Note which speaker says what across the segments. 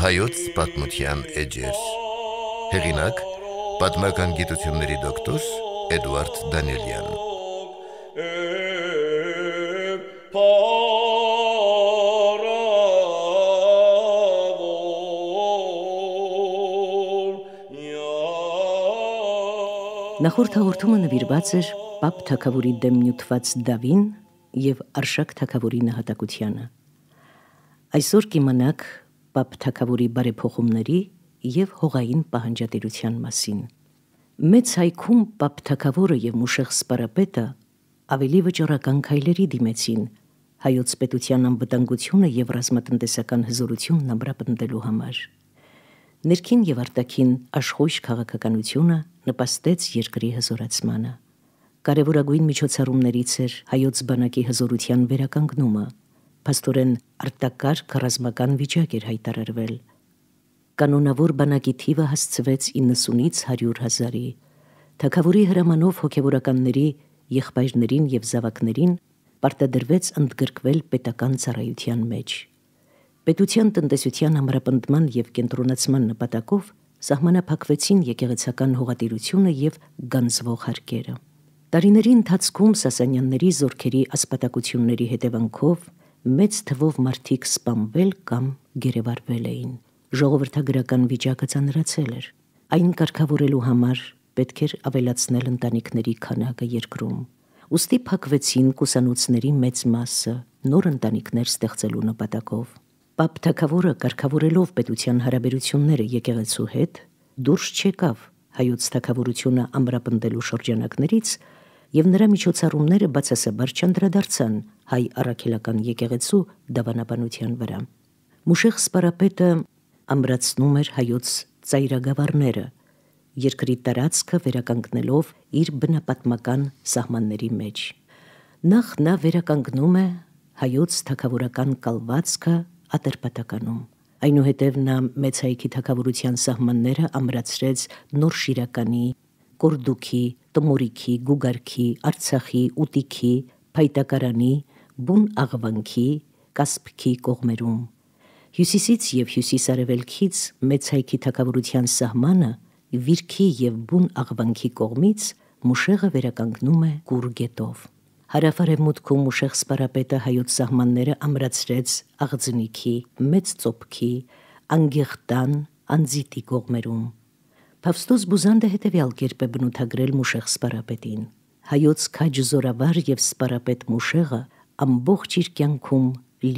Speaker 1: հայոց պատմության էջեր։ Հեղինակ՝ պատմական գիտությունների դոկտոր Էդուարդ Դանիելյան։ Նախորդ հաղորդումը նվիրված էր Պապ Թագավորի դեմ նյութված Դավին եւ Արշակ Թագավորի նահատակությանը։ Այսօր կիմանաք Պապ Թակավորի բարեփոխումների եւ հողային պահանջատիրության մասին։ Մեծ հայքում Պապ Թակավորը եւ Մուշեղ Սպարապետը ավելի վճռական քայլերի դիմեցին հայոց պետության անվտանգությունը եւ ռազմատնտեսական հզորությունն ամրապնդելու համար։ Ներքին եւ արտաքին աշխույժ քաղաքականությունը նպաստեց երկրի հզորացմանը։ Կարևորագույն միջոցառումներից էր հայոց բանակի հզորության վերականգնումը, փաստորեն արտակարգ ռազմական վիճակ էր հայտարարվել։ Կանոնավոր բանակի թիվը հասցվեց 90-ից 100 հազարի։ Թագավորի հրամանով հոգևորականների, եղբայրներին եւ զավակներին պարտադրվեց ընդգրկվել պետական ծառայության մեջ։ Պետության տնտեսության համապնդման եւ կենտրոնացման նպատակով սահմանափակվեցին եկեղեցական հողատիրությունը եւ գանձվող հարկերը։ Տարիների ընթացքում Սասանյանների զորքերի ասպատակությունների հետևանքով մեծ թվով մարդիկ սպանվել կամ գերեվարվել էին։ Ժողովրդագրական վիճակը ծանրացել էր։ Այն կարգավորելու համար պետք էր ավելացնել ընտանիքների քանակը երկրում։ Ոստի փակվեցին կուսանոցների մեծ մասը նոր ընտանիքներ ստեղծելու նպատակով։ Պապ Թագավորը կարգավորելով պետության հարաբերությունները եկեղեցու հետ դուրս չեկավ հայոց թագավորությունը ամրապնդելու շրջանակներից եւ նրա միջոցառումները բացասաբար չանդրադարձան հայ առաքելական եկեղեցու դավանաբանության վրա։ Մուշեղ սպարապետը ամրացնում էր հայոց ծայրագավառները, երկրի տարածքը վերականգնելով իր բնապատմական սահմանների մեջ։ Նախ նա վերականգնում է հայոց թակավորական կալվածքը Ատրպատականում։ Այնուհետև նա մեծ հայքի թակավորության սահմանները ամրացրեց նոր Շիրականի, Կորդուքի, Տմուրիքի, Գուգարքի, Արցախի, Ուտիքի, Փայտակարանի, Բուն աղվանքի, Կասպքի կողմերում։ Հյուսիսից եւ հյուսիսարևելքից մեծ հայքի թակավորության սահմանը Վիրքի եւ Բուն աղվանքի կողմից Մուշեղը վերականգնում է Կուր գետով։ Հարավարևմուտքում Մուշեղ սպարապետը հայոց սահմանները ամրացրեց Աղձնիքի, Մեծ ծոփքի, Անգեղտան, Անզիտի կողմերում։ Պավստոս Բուզանդը հետևյալ կերպ է բնութագրել Մուշեղ Սպարապետին. հայոց քաջ զորավար եւ Սպարապետ Մուշեղը ամբողջ իր կյանքում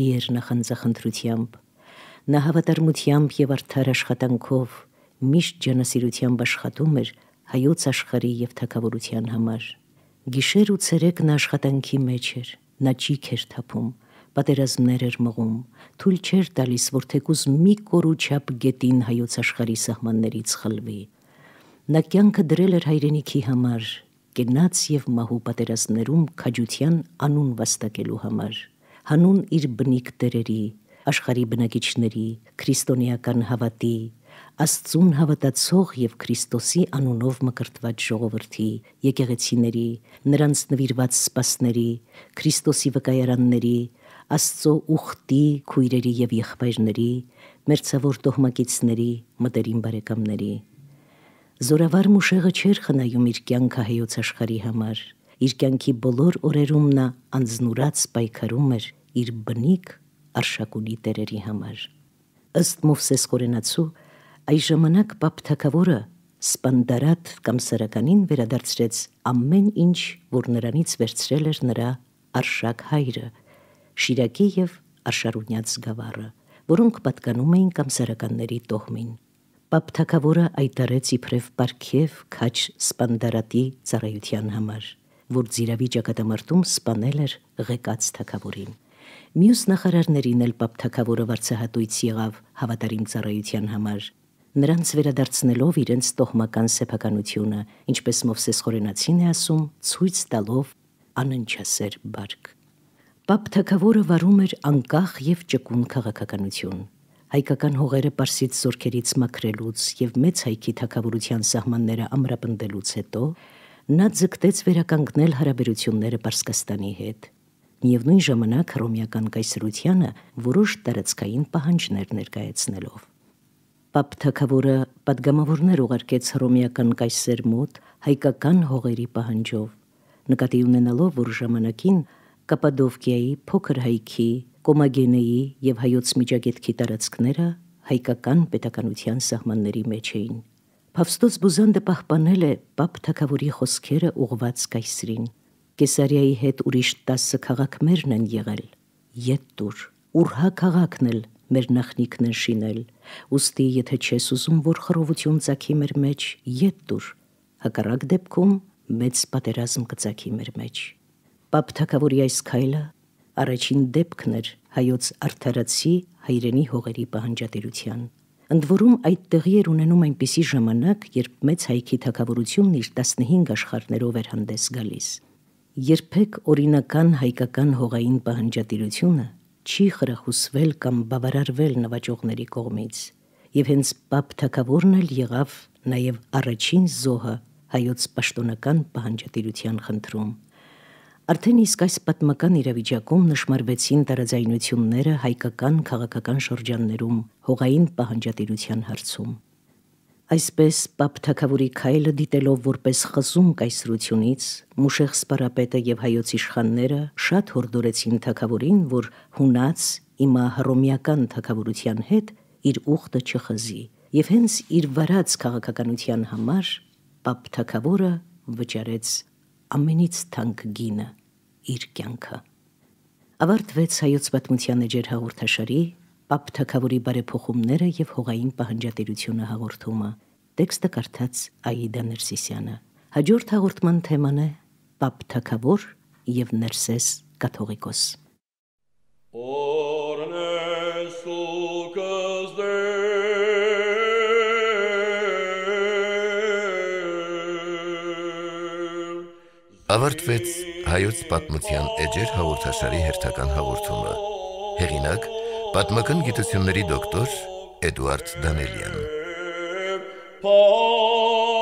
Speaker 1: լի էր նախանձախնդրությամբ, նա հավատարմությամբ եւ արդար աշխատանքով միշտ ջանասիրությամբ աշխատում էր հայոց աշխարհի եւ թակավորության համար։ Գիշեր ու ցերեկ նա աշխատանքի մեջ էր, նա ճիք էր թափում, պատերազմներ էր մղում, թույլ չէր տալիս, որ թեկուզ մի կորուչապ գետին հայոց աշխարհի սահմաններից խլվի։ Նա կյանքը դրել էր հայրենիքի համար, կենաց եւ մահու պատերազմներում քաջության անուն վաստակելու համար, հանուն իր բնիկ դերերի, աշխարհի բնակիչների, քրիստոնեական հավատի, Աստծուն հավատացող եւ Քրիստոսի անունով մկրտված ժողովրդի, եկեղեցիների, նրանց նվիրված սպասների, Քրիստոսի վկայարանների, Աստծո ուխտի, քույրերի եւ եղբայրների, մեր ցավոր տոհմակիցների, մտերիմ բարեկամների։ Զորավար Մուշեղը չէր խնայում իր կյանքը հայոց աշխարհի համար։ Իր կյանքի բոլոր օրերում նա անznուրած պայքարում էր իր բնիկ արշակունի տերերի համար։ Ըստ Մովսես Խորենացու, այս ժամանակ Պապ Թագավորը սպանդարատ կամ սարականին վերադարձրեց ամեն ինչ, որ նրանից վերցրել էր նրա արշակ հայրը, Շիրակի եւ Արշարունյաց գավառը, որոնք պատկանում էին կամսարականների տոհմին։ Պապ թակավորը այդարեց իբրև Պարքև քաչ սպանդարատի ծառայության համար, որ ծիրավի ճակատամարտում սպանել էր ղեկած թակավորին։ Մյուս նախարարներին էլ պապ թակավորը վարչահատույց եղավ հավատարիմ ծառայության համար, նրանց վերադարձնելով իրենց տոհմական սեփականությունը, ինչպես Մովսես Խորենացին է ասում, ցույց տալով անընչասեր բարք։ Պապ թագավորը վարում էր անկախ եւ ճկուն քաղաքականություն։ Հայկական հողերը Պարսից զորքերից մաքրելուց եւ մեծ հայքի թակավորության սահմանները ամրապնդելուց հետո նա ձգտեց վերականգնել հարաբերությունները Պարսկաստանի հետ։ Միևնույն ժամանակ հռոմեական կայսրությանը որոշ տարածքային պահանջներ ներկայացնելով։ Պապ թակավորը падգամավորներ ուղարկեց հռոմեական կայսեր մոտ հայկական հողերի պահանջով, նկատի ունենալով, որ ժամանակին Կապադովկիայի փոքր հայքի, Կոմագենեի եւ հայոց միջագետքի տարածքները հայկական պետականության սահմանների մեջ էին։ Փավստոս Բուզանդը պահպանել է Պապ Թագավորի խոսքերը ուղված կայսրին։ Կեսարիայի հետ ուրիշ 10 քաղաքներն են եղել։ Ետուր, Ուրհա քաղաքն էլ մեր նախնիկն են շինել։ Ոստի, եթե չես ուզում, որ խռովություն ցակի մեր մեջ, յետ դուր։ Հակառակ դեպքում մեծ պատերազմ կցակի մեր մեջ։ Պապ Թակավորի այս քայլը առաջին դեպքն էր հայոց արթարացի հայրենի հողերի պահանջատերության։ Ընդ որում այդ տեղի էր ունենում այնպիսի ժամանակ, երբ մեծ հայքի թակավորությունն իր 15 աշխարներով էր հանդես գալիս։ Երբեք օրինական հայկական հողային պահանջատիրությունը չի խրախուսվել կամ բավարարվել նվաճողների կողմից, եւ հենց Պապ Թակավորն էլ եղավ նաեւ առաջին զոհը հայոց պաշտոնական պահանջատիրության խնդրում։ Արդեն իսկ այս պատմական իրավիճակում նշмарվեցին տարաձայնությունները հայկական քաղաքական շրջաններում հողային պահանջատիրության հարցում։ Այսպես Պապ Թակավորի քայլը դիտելով որպես խզում կայսրությունից, Մուշեղ սպարապետը եւ հայոց իշխանները շատ հորդորեցին Թակավորին, որ հունած իմա հռոմեական թակավորության հետ իր ուխտը չխզի, եւ հենց իր վարած քաղաքականության համար Պապ Թակավորը վճարեց ամենից թանկ գինը իր կյանքը։ Ավարտվեց հայոց պատմության աջեր հաղորդաշարի Պապ Թակավորի բարեփոխումները եւ հողային պահանջատիրությունը հաղորդումը։ Տեքստը կարդաց Աիդա Ներսիսյանը։ Հաջորդ հաղորդման թեման է Պապ Թակավոր եւ Ներսես Կաթողիկոս։ Օրնեսուկս դե Ավարտվեց հայոց պատմության էջեր հաղորդաշարի հերթական հաղորդումը։ Հեղինակ՝ պատմական գիտությունների դոկտոր Էդուարդ Դանելյան։ Paul